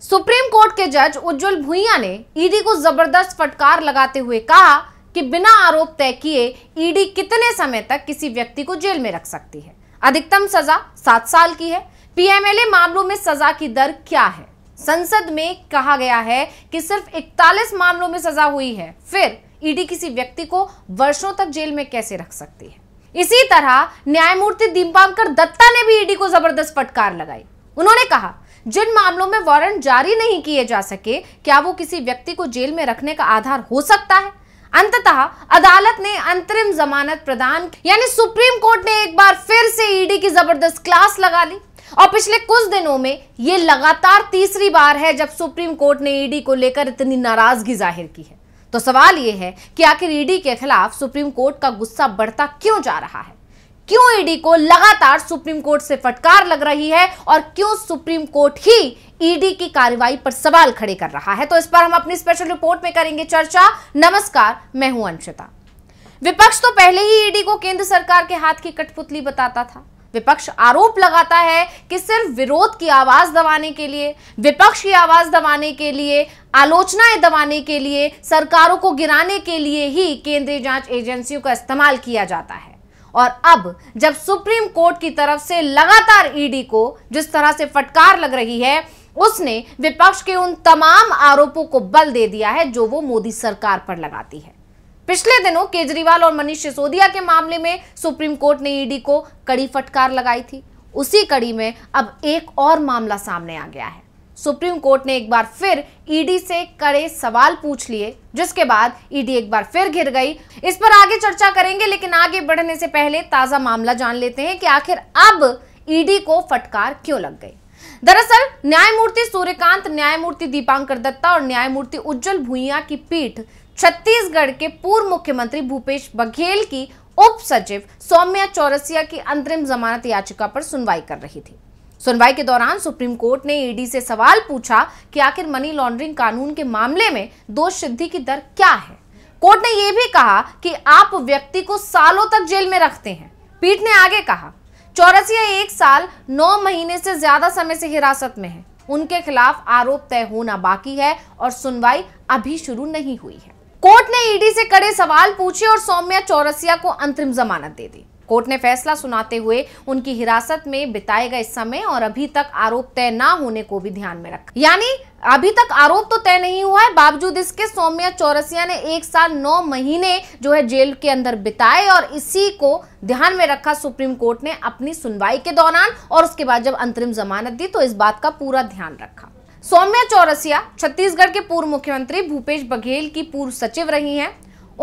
supreme court के जज उज्जवल भुइया ने ईडी को जबरदस्त फटकार लगाते हुए कहा कि बिना आरोप तय किए ईडी कितने समय तक किसी व्यक्ति को जेल में रख सकती है अधिकतम सजा सात साल की है पीएमएलए मामलों में सजा की दर क्या है संसद में कहा गया है कि सिर्फ 41 मामलों में सजा हुई है फिर ईडी किसी व्यक्ति को वर्षों तक जेल में कैसे रख सकती है इसी तरह न्यायमूर्ति दीपांकर दत्ता ने भी ईडी को जबरदस्त फटकार लगाई उन्होंने कहा जिन मामलों में वारंट जारी नहीं किए जा सके क्या वो किसी व्यक्ति को जेल में रखने का आधार हो सकता है अंततः अदालत ने अंतरिम जमानत प्रदान यानी सुप्रीम कोर्ट ने एक बार फिर से ईडी की जबरदस्त क्लास लगा ली और पिछले कुछ दिनों में यह लगातार तीसरी बार है जब सुप्रीम कोर्ट ने ईडी को लेकर इतनी नाराजगी जाहिर की है तो सवाल यह है कि आखिर ईडी के खिलाफ सुप्रीम कोर्ट का गुस्सा बढ़ता क्यों जा रहा है क्यों ईडी e को लगातार सुप्रीम कोर्ट से फटकार लग रही है और क्यों सुप्रीम कोर्ट ही ईडी e की कार्रवाई पर सवाल खड़े कर रहा है तो इस पर हम अपनी स्पेशल रिपोर्ट में करेंगे चर्चा नमस्कार मैं हूं अंशिता विपक्ष तो पहले ही ईडी e को केंद्र सरकार के हाथ की कठपुतली बताता था विपक्ष आरोप लगाता है कि सिर्फ विरोध की आवाज दबाने के लिए विपक्ष की आवाज दबाने के लिए आलोचनाएं दबाने के लिए सरकारों को गिराने के लिए ही केंद्रीय जांच एजेंसियों का इस्तेमाल किया जाता है और अब जब सुप्रीम कोर्ट की तरफ से लगातार ईडी को जिस तरह से फटकार लग रही है उसने विपक्ष के उन तमाम आरोपों को बल दे दिया है जो वो मोदी सरकार पर लगाती है पिछले दिनों केजरीवाल और मनीष सिसोदिया के मामले में सुप्रीम कोर्ट ने ईडी को कड़ी फटकार लगाई थी उसी कड़ी में अब एक और मामला सामने आ गया है सुप्रीम कोर्ट ने एक बार फिर ईडी से कड़े सवाल पूछ लिए जिसके बाद ईडी एक बार फिर घिर गई इस पर आगे चर्चा करेंगे लेकिन आगे बढ़ने से पहले ताजा मामला जान लेते हैं कि आखिर अब ईडी को फटकार क्यों लग गई दरअसल न्यायमूर्ति सूर्यकांत न्यायमूर्ति दीपांकर दत्ता और न्यायमूर्ति उज्जवल भूया की पीठ छत्तीसगढ़ के पूर्व मुख्यमंत्री भूपेश बघेल की उप सचिव सौम्या चौरसिया की अंतरिम जमानत याचिका पर सुनवाई कर रही थी सुनवाई के दौरान सुप्रीम कोर्ट ने ईडी से सवाल पूछा कि आखिर मनी लॉन्ड्रिंग कानून के मामले में दोष सिद्धि की दर क्या है कोर्ट ने यह भी कहा कि आप व्यक्ति को सालों तक जेल में रखते हैं पीठ ने आगे कहा चौरसिया एक साल नौ महीने से ज्यादा समय से हिरासत में है उनके खिलाफ आरोप तय होना बाकी है और सुनवाई अभी शुरू नहीं हुई है कोर्ट ने ईडी से कड़े सवाल पूछे और सौम्या चौरसिया को अंतरिम जमानत दे दी कोर्ट ने फैसला सुनाते हुए उनकी हिरासत में बिताए गए समय और अभी तक आरोप तय न होने को भी ध्यान में रखा यानी अभी तक आरोप तो तय नहीं हुआ है बावजूद इसके सौम्या चौरसिया ने एक साल नौ महीने जो है जेल के अंदर बिताए और इसी को ध्यान में रखा सुप्रीम कोर्ट ने अपनी सुनवाई के दौरान और उसके बाद जब अंतरिम जमानत दी तो इस बात का पूरा ध्यान रखा सौम्या चौरसिया छत्तीसगढ़ के पूर्व मुख्यमंत्री भूपेश बघेल की पूर्व सचिव रही हैं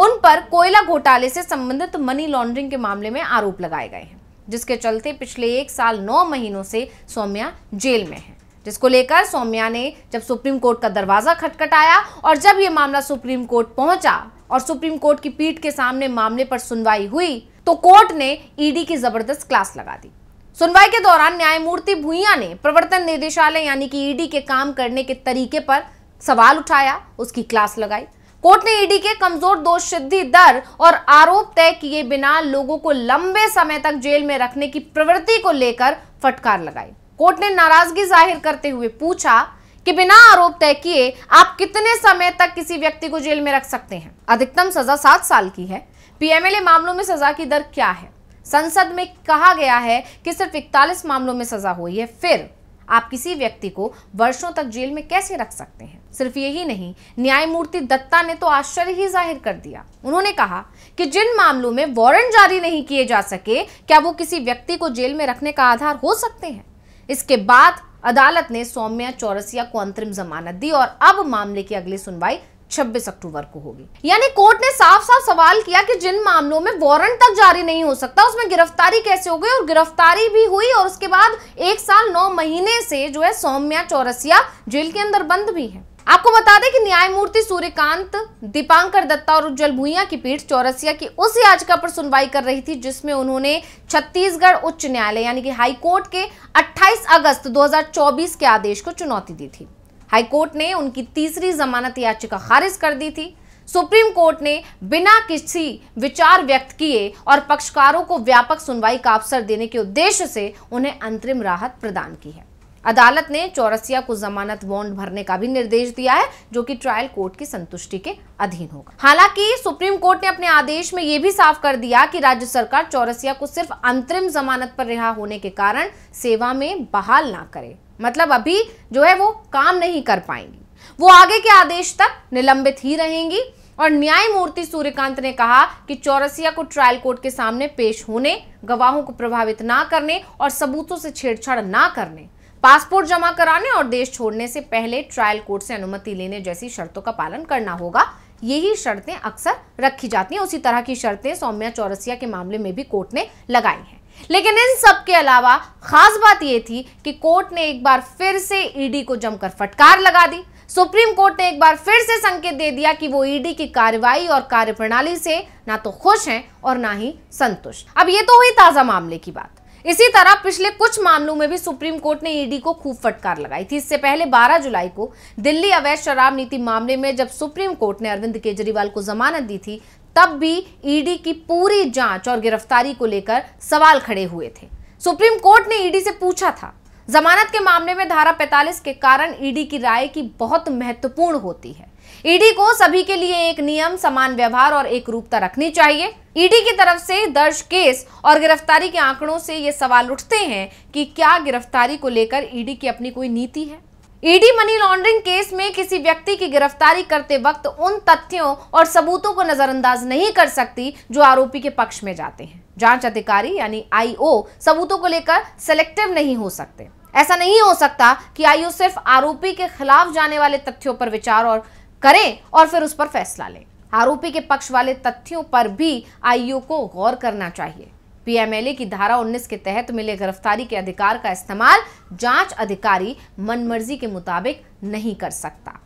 उन पर कोयला घोटाले से संबंधित मनी लॉन्ड्रिंग के मामले में आरोप लगाए गए हैं जिसके चलते पिछले एक साल नौ महीनों से सौम्या जेल में है जिसको लेकर सौम्या ने जब सुप्रीम कोर्ट का दरवाजा खटखटाया और जब ये मामला सुप्रीम कोर्ट पहुंचा और सुप्रीम कोर्ट की पीठ के सामने मामले पर सुनवाई हुई तो कोर्ट ने ईडी की जबरदस्त क्लास लगा दी सुनवाई के दौरान न्यायमूर्ति भूया ने प्रवर्तन निदेशालय यानी कि ईडी के काम करने के तरीके पर सवाल उठाया उसकी क्लास लगाई कोर्ट ने ईडी e के कमजोर दोष सिद्धि दर और आरोप तय किए बिना लोगों को लंबे समय तक जेल में रखने की प्रवृत्ति को लेकर फटकार लगाई कोर्ट ने नाराजगी जाहिर करते हुए पूछा कि बिना आरोप तय किए आप कितने समय तक किसी व्यक्ति को जेल में रख सकते हैं अधिकतम सजा सात साल की है पीएमएलए मामलों में सजा की दर क्या है संसद में कहा गया है कि सिर्फ इकतालीस मामलों में सजा हुई है फिर आप किसी व्यक्ति को वर्षों तक जेल में कैसे रख सकते हैं सिर्फ यही नहीं न्यायमूर्ति दत्ता ने तो आश्चर्य ही जाहिर कर दिया उन्होंने कहा कि जिन मामलों में वारंट जारी नहीं किए जा सके क्या वो किसी व्यक्ति को जेल में रखने का आधार हो सकते हैं इसके बाद अदालत ने सौम्या चौरसिया को अंतरिम जमानत दी और अब मामले की अगली सुनवाई 26 अक्टूबर को होगी यानी कोर्ट ने साफ साफ सवाल किया कि जिन मामलों में वारंट तक जारी नहीं हो सकता उसमें गिरफ्तारी कैसे हो गई और गिरफ्तारी भी हुई और उसके बाद एक साल नौ महीने से जो है सौम्या चौरसिया जेल के अंदर बंद भी है आपको बता दें कि न्यायमूर्ति सूर्यकांत दीपांकर दत्ता और उज्जवल भूया की पीठ चौरसिया की उस याचिका पर सुनवाई कर रही थी जिसमें उन्होंने छत्तीसगढ़ उच्च न्यायालय यानी कि हाईकोर्ट के 28 अगस्त 2024 के आदेश को चुनौती दी थी हाईकोर्ट ने उनकी तीसरी जमानत याचिका खारिज कर दी थी सुप्रीम कोर्ट ने बिना किसी विचार व्यक्त किए और पक्षकारों को व्यापक सुनवाई का अवसर देने के उद्देश्य से उन्हें अंतरिम राहत प्रदान की है अदालत ने चौरसिया को जमानत बॉन्ड भरने का भी निर्देश दिया है जो कि ट्रायल कोर्ट की संतुष्टि के अधीन होगा हालांकि सुप्रीम कोर्ट ने अपने आदेश में यह भी साफ कर दिया कि राज्य सरकार चौरसिया को सिर्फ अंतरिम जमानत पर रिहा होने के कारण सेवा में बहाल ना करे मतलब अभी जो है वो काम नहीं कर पाएंगी वो आगे के आदेश तक निलंबित ही रहेंगी और न्यायमूर्ति सूर्यकांत ने कहा कि चौरसिया को ट्रायल कोर्ट के सामने पेश होने गवाहों को प्रभावित ना करने और सबूतों से छेड़छाड़ ना करने पासपोर्ट जमा कराने और देश छोड़ने से पहले ट्रायल कोर्ट से अनुमति लेने जैसी शर्तों का पालन करना होगा यही शर्तें अक्सर रखी जाती हैं उसी तरह की शर्तें सौम्या चौरसिया के मामले में भी कोर्ट ने लगाई हैं लेकिन इन सब के अलावा खास बात यह थी कि कोर्ट ने एक बार फिर से ईडी e को जमकर फटकार लगा दी सुप्रीम कोर्ट ने एक बार फिर से संकेत दे दिया कि वो ईडी e की कार्रवाई और कार्यप्रणाली से ना तो खुश हैं और ना ही संतुष्ट अब ये तो हुई ताजा मामले की बात इसी तरह पिछले कुछ मामलों में भी सुप्रीम कोर्ट ने ईडी e को खूब फटकार लगाई थी इससे पहले 12 जुलाई को दिल्ली अवैध शराब नीति मामले में जब सुप्रीम कोर्ट ने अरविंद केजरीवाल को जमानत दी थी तब भी ईडी की पूरी जांच और गिरफ्तारी को लेकर सवाल खड़े हुए थे सुप्रीम कोर्ट ने ईडी से पूछा था जमानत के मामले में धारा 45 के कारण ईडी की राय की बहुत महत्वपूर्ण होती है ईडी को सभी के लिए एक नियम समान व्यवहार और एक रूपता रखनी चाहिए ईडी की तरफ से दर्ज केस और गिरफ्तारी के आंकड़ों से ये सवाल उठते हैं कि क्या गिरफ्तारी को लेकर ईडी की अपनी कोई नीति है ईडी मनी लॉन्ड्रिंग केस में किसी व्यक्ति की गिरफ्तारी करते वक्त उन तथ्यों और सबूतों को नजरअंदाज नहीं कर सकती जो आरोपी के पक्ष में जाते हैं जांच अधिकारी यानी आईओ सबूतों को लेकर सेलेक्टिव नहीं हो सकते ऐसा नहीं हो सकता कि आईओ सिर्फ आरोपी के खिलाफ जाने वाले तथ्यों पर विचार और करें और फिर उस पर फैसला लें आरोपी के पक्ष वाले तथ्यों पर भी आईओ को गौर करना चाहिए पीएमएलए की धारा 19 के तहत मिले गिरफ्तारी के अधिकार का इस्तेमाल जांच अधिकारी मनमर्जी के मुताबिक नहीं कर सकता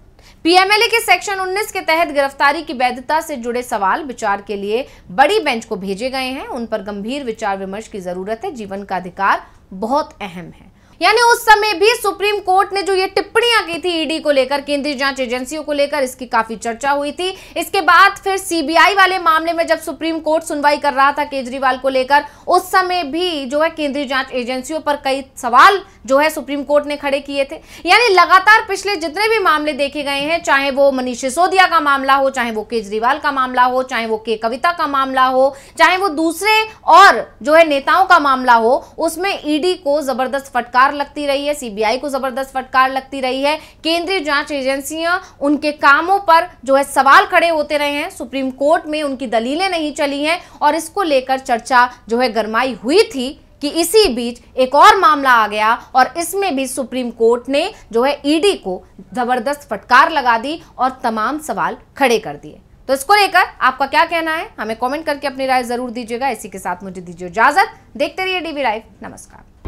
पीएमएलए के सेक्शन 19 के तहत गिरफ्तारी की वैधता से जुड़े सवाल विचार के लिए बड़ी बेंच को भेजे गए हैं उन पर गंभीर विचार विमर्श की जरूरत है जीवन का अधिकार बहुत अहम है यानी उस समय भी सुप्रीम कोर्ट ने जो ये टिप्पणियां की थी ईडी e को लेकर केंद्रीय जांच एजेंसियों को लेकर इसकी काफी चर्चा हुई थी इसके बाद फिर सीबीआई वाले मामले में जब सुप्रीम कोर्ट सुनवाई कर रहा था केजरीवाल को लेकर उस समय भी जो है केंद्रीय जांच एजेंसियों पर कई सवाल जो है सुप्रीम कोर्ट ने खड़े किए थे यानी लगातार पिछले जितने भी मामले देखे गए हैं चाहे वो मनीष सिसोदिया का मामला हो चाहे वो केजरीवाल का मामला हो चाहे वो के कविता का मामला हो चाहे वो दूसरे और जो है नेताओं का मामला हो उसमें ईडी e को जबरदस्त फटकार फटकार लगती रही है सीबीआई को जबरदस्त फटकार लगती रही है केंद्रीय जांच एजेंसियां उनके कामों पर जो है सवाल खड़े होते रहे हैं सुप्रीम कोर्ट में उनकी दलीलें नहीं चली हैं और इसको लेकर चर्चा जो है गरमाई हुई थी कि इसी बीच एक और मामला आ गया और इसमें भी सुप्रीम कोर्ट ने जो है ईडी को जबरदस्त फटकार लगा दी और तमाम सवाल खड़े कर दिए तो इसको लेकर आपका क्या कहना है हमें कमेंट करके अपनी राय जरूर दीजिएगा इसी के साथ मुझे दीजिए इजाजत देखते रहिए डीबी लाइव नमस्कार